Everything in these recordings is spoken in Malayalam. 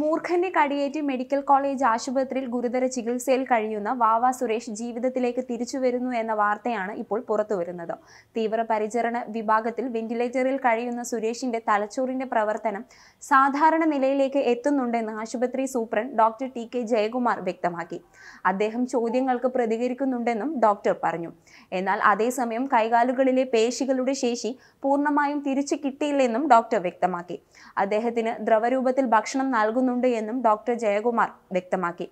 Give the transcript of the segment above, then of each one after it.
മൂർഖന്റെ കടിയേറ്റ് മെഡിക്കൽ കോളേജ് ആശുപത്രിയിൽ ഗുരുതര ചികിത്സയിൽ കഴിയുന്ന വാവ സുരേഷ് ജീവിതത്തിലേക്ക് തിരിച്ചു വരുന്നു എന്ന വാർത്തയാണ് ഇപ്പോൾ പുറത്തുവരുന്നത് തീവ്രപരിചരണ വിഭാഗത്തിൽ വെന്റിലേറ്ററിൽ കഴിയുന്ന സുരേഷിന്റെ തലച്ചോറിന്റെ പ്രവർത്തനം സാധാരണ നിലയിലേക്ക് എത്തുന്നുണ്ടെന്ന് ആശുപത്രി superintendent doctor T K Jayakumar വ്യക്തമാക്കി അദ്ദേഹം ചോദ്യങ്ങൾക്ക് പ്രതികരിക്കുന്നുണ്ടെന്നും ഡോക്ടർ പറഞ്ഞു എന്നാൽ അതേസമയം കൈകാലുകളിലെ പേശികളുടെ ശേഷി പൂർണ്ണമായും തിരിച്ചു കിട്ടിയില്ലെന്നും ഡോക്ടർ വ്യക്തമാക്കി അദ്ദേഹത്തിന് ദ്രവരൂപത്തിൽ ഭക്ഷണം നൽകുന്നു പോകുന്നുണ്ട് എന്നും ഡോക്ടർ ജയകുമാർ വ്യക്തമാക്കി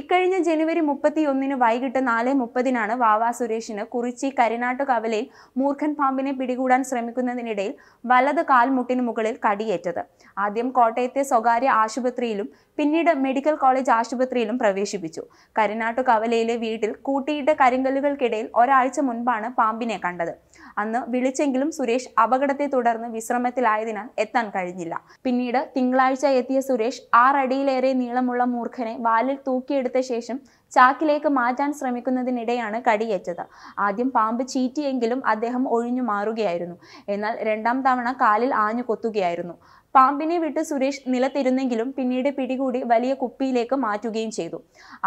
ഇക്കഴിഞ്ഞ ജനുവരി മുപ്പത്തി ഒന്നിന് വൈകിട്ട് നാല് മുപ്പതിനാണ് വാവ സുരേഷിന് കുറിച്ചി കരിനാട്ടു കവലയിൽ മൂർഖൻ പാമ്പിനെ പിടികൂടാൻ ശ്രമിക്കുന്നതിനിടയിൽ വലത് കാൽമുട്ടിന് മുകളിൽ കടിയേറ്റത് ആദ്യം കോട്ടയത്തെ സ്വകാര്യ ആശുപത്രിയിലും പിന്നീട് മെഡിക്കൽ കോളേജ് ആശുപത്രിയിലും പ്രവേശിപ്പിച്ചു കരിനാട്ടു കവലയിലെ വീട്ടിൽ കൂട്ടിയിട്ട കരിങ്കല്ലുകൾക്കിടയിൽ ഒരാഴ്ച മുൻപാണ് പാമ്പിനെ കണ്ടത് അന്ന് വിളിച്ചെങ്കിലും സുരേഷ് അപകടത്തെ തുടർന്ന് വിശ്രമത്തിലായതിനാൽ എത്താൻ കഴിഞ്ഞില്ല പിന്നീട് തിങ്കളാഴ്ച എത്തിയ സുരേഷ് ആറടിയിലേറെ നീളമുള്ള മൂർഖനെ വാലിൽ തൂക്കിയെടുത്ത ശേഷം ചാക്കിലേക്ക് മാറ്റാൻ ശ്രമിക്കുന്നതിനിടെയാണ് കടിയേറ്റത് ആദ്യം പാമ്പ് ചീറ്റിയെങ്കിലും അദ്ദേഹം ഒഴിഞ്ഞു മാറുകയായിരുന്നു എന്നാൽ രണ്ടാം തവണ കാലിൽ ആഞ്ഞു കൊത്തുകയായിരുന്നു പാമ്പിനെ വിട്ട് സുരേഷ് നിലത്തിരുന്നെങ്കിലും പിന്നീട് പിടികൂടി വലിയ കുപ്പിയിലേക്ക് മാറ്റുകയും ചെയ്തു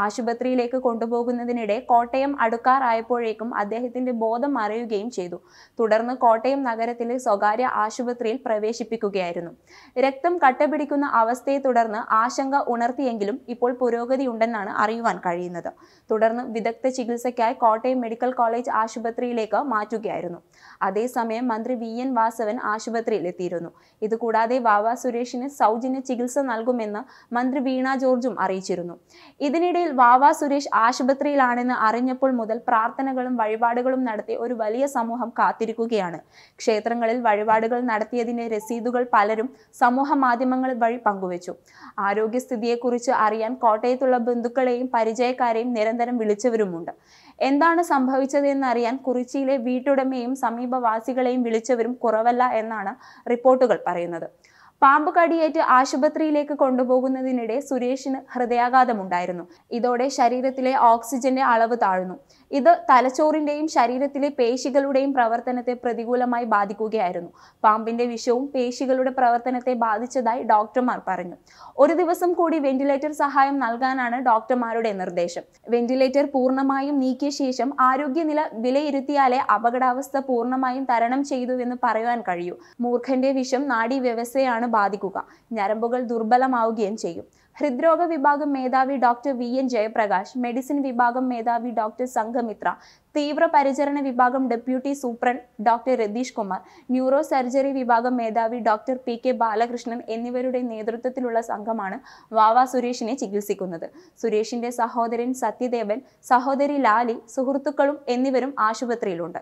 ആശുപത്രിയിലേക്ക് കൊണ്ടുപോകുന്നതിനിടെ കോട്ടയം അടുക്കാറായപ്പോഴേക്കും അദ്ദേഹത്തിന്റെ ബോധം മറയുകയും ചെയ്തു തുടർന്ന് കോട്ടയം നഗരത്തിലെ സ്വകാര്യ ആശുപത്രിയിൽ പ്രവേശിപ്പിക്കുകയായിരുന്നു രക്തം കട്ടപിടിക്കുന്ന അവസ്ഥയെ തുടർന്ന് ആശങ്ക ഉണർത്തിയെങ്കിലും ഇപ്പോൾ പുരോഗതി ഉണ്ടെന്നാണ് അറിയുവാൻ കഴിയുന്നത് തുടർന്ന് വിദഗ്ധ ചികിത്സയ്ക്കായി കോട്ടയം മെഡിക്കൽ കോളേജ് ആശുപത്രിയിലേക്ക് മാറ്റുകയായിരുന്നു അതേസമയം മന്ത്രി വി എൻ വാസവൻ ആശുപത്രിയിൽ എത്തിയിരുന്നു ഇതുകൂടാതെ ബാബ സുരേഷിന് സൗജന്യ ചികിത്സ നൽകുമെന്ന് മന്ത്രി വീണ ജോർജും അറിയിച്ചിരുന്നു ഇതിനിടയിൽ ബാബ സുരേഷ് ആശുപത്രിയിലാണെന്ന് അറിഞ്ഞപ്പോൾ മുതൽ പ്രാർത്ഥനകളും വഴിപാടുകളും നടത്തി ഒരു വലിയ സമൂഹം കാത്തിരിക്കുകയാണ് ക്ഷേത്രങ്ങളിൽ വഴിപാടുകൾ നടത്തിയതിന്റെ രസീതുകൾ പലരും സമൂഹ മാധ്യമങ്ങൾ വഴി പങ്കുവച്ചു ആരോഗ്യസ്ഥിതിയെക്കുറിച്ച് അറിയാൻ കോട്ടയത്തുള്ള ബന്ധുക്കളെയും പരിചയക്കാരെയും നിരന്തരം വിളിച്ചവരുമുണ്ട് എന്താണ് സംഭവിച്ചതെന്നറിയാൻ കുറിച്ചിയിലെ വീട്ടുടമയും സമീപവാസികളെയും വിളിച്ചവരും കുറവല്ല എന്നാണ് റിപ്പോർട്ടുകൾ പറയുന്നത് പാമ്പ് കടിയേറ്റ് ആശുപത്രിയിലേക്ക് കൊണ്ടുപോകുന്നതിനിടെ സുരേഷിന് ഹൃദയാഘാതമുണ്ടായിരുന്നു ഇതോടെ ശരീരത്തിലെ ഓക്സിജന്റെ അളവ് താഴ്ന്നു ഇത് തലച്ചോറിന്റെയും ശരീരത്തിലെ പേശികളുടെയും പ്രവർത്തനത്തെ പ്രതികൂലമായി ബാധിക്കുകയായിരുന്നു പാമ്പിന്റെ വിഷവും പേശികളുടെ പ്രവർത്തനത്തെ ബാധിച്ചതായി ഡോക്ടർമാർ പറഞ്ഞു ഒരു ദിവസം കൂടി വെന്റിലേറ്റർ സഹായം നൽകാനാണ് ഡോക്ടർമാരുടെ നിർദ്ദേശം വെന്റിലേറ്റർ പൂർണ്ണമായും നീക്കിയ ശേഷം ആരോഗ്യനില വിലയിരുത്തിയാലേ അപകടാവസ്ഥ പൂർണ്ണമായും തരണം ചെയ്തു എന്ന് പറയുവാൻ കഴിയൂ മൂർഖന്റെ വിഷം നാഡീവ്യവസ്ഥയാണ് ബാധിക്കുക ഞരമ്പുകൾ ദുർബലമാവുകയും ചെയ്യും ഹൃദ്രോഗ വിഭാഗം മേധാവി doctor V N Jayaprakash medicine വിഭാഗം മേധാവി ഡോക്ടർ സംഘമിത്ര തീവ്രപരിചരണ വിഭാഗം deputy superintendent doctor Ratheesh Kumar neuro surgery വിഭാഗം മേധാവി ഡോക്ടർ പി കെ ബാലകൃഷ്ണൻ എന്നിവരുടെ നേതൃത്വത്തിലുള്ള സംഘമാണ് വാവ സുരേഷിനെ ചികിത്സിക്കുന്നത് സുരേഷിന്റെ സഹോദരൻ സത്യദേവൻ സഹോദരി ലാലി സുഹൃത്തുക്കളും എന്നിവരും ആശുപത്രിയിലുണ്ട്